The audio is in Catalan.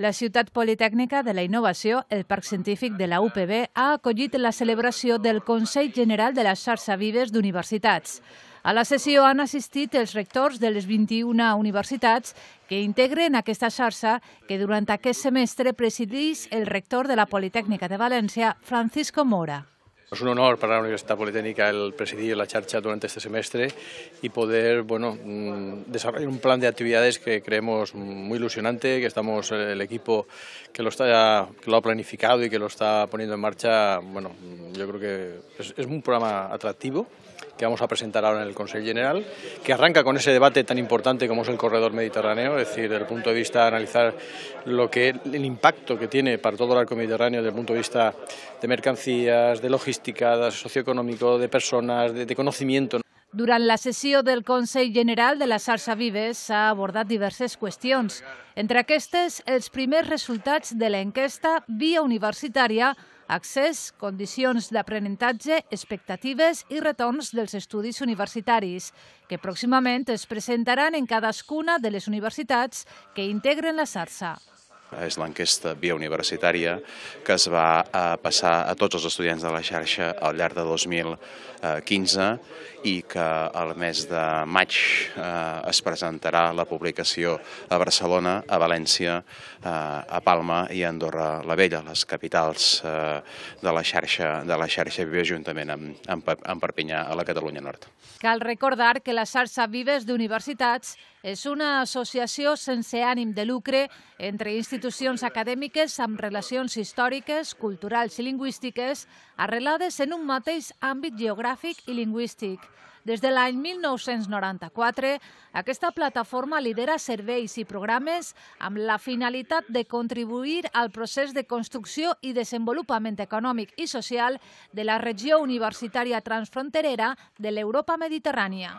La ciutat politècnica de la innovació, el Parc Científic de la UPB, ha acollit la celebració del Consell General de la xarxa Vives d'Universitats. A la sessió han assistit els rectors de les 21 universitats que integren aquesta xarxa que durant aquest semestre presidís el rector de la Politècnica de València, Francisco Mora. Es un honor para la Universidad Politécnica el presidir la charcha durante este semestre y poder bueno, mm, desarrollar un plan de actividades que creemos muy ilusionante, que estamos eh, el equipo que lo, está, que lo ha planificado y que lo está poniendo en marcha. Bueno, yo creo que es, un programa atractivo que vamos a presentar ahora en el Consejo General, que arranca con ese debate tan importante como es el corredor mediterráneo, es decir, el punto de vista de analizar lo que, el impacto que tiene para todo el arco mediterráneo desde el punto de vista de mercancías, de logística, de socioeconómico, de personas, de, de conocimiento. Durant la sessió del Consell General de la Sarsa Vives s'ha abordat diverses qüestions. Entre aquestes, els primers resultats de l'enquesta via universitària, accés, condicions d'aprenentatge, expectatives i retorns dels estudis universitaris, que pròximament es presentaran en cadascuna de les universitats que integren la Sarsa és l'enquesta via universitària que es va eh, passar a tots els estudiants de la xarxa al llarg de 2015 eh, i que al mes de maig eh, es presentarà la publicació a Barcelona, a València, a Palma i a Andorra la Vella, les capitals de la xarxa, de la xarxa Viva juntament amb, amb, amb Perpinyà a la Catalunya Nord. Cal recordar que la xarxa Vives d'Universitats és una associació sense ànim de lucre entre institucions institucions acadèmiques amb relacions històriques, culturals i lingüístiques arrelades en un mateix àmbit geogràfic i lingüístic. Des de l'any 1994, aquesta plataforma lidera serveis i programes amb la finalitat de contribuir al procés de construcció i desenvolupament econòmic i social de la regió universitària transfronterera de l'Europa mediterrània.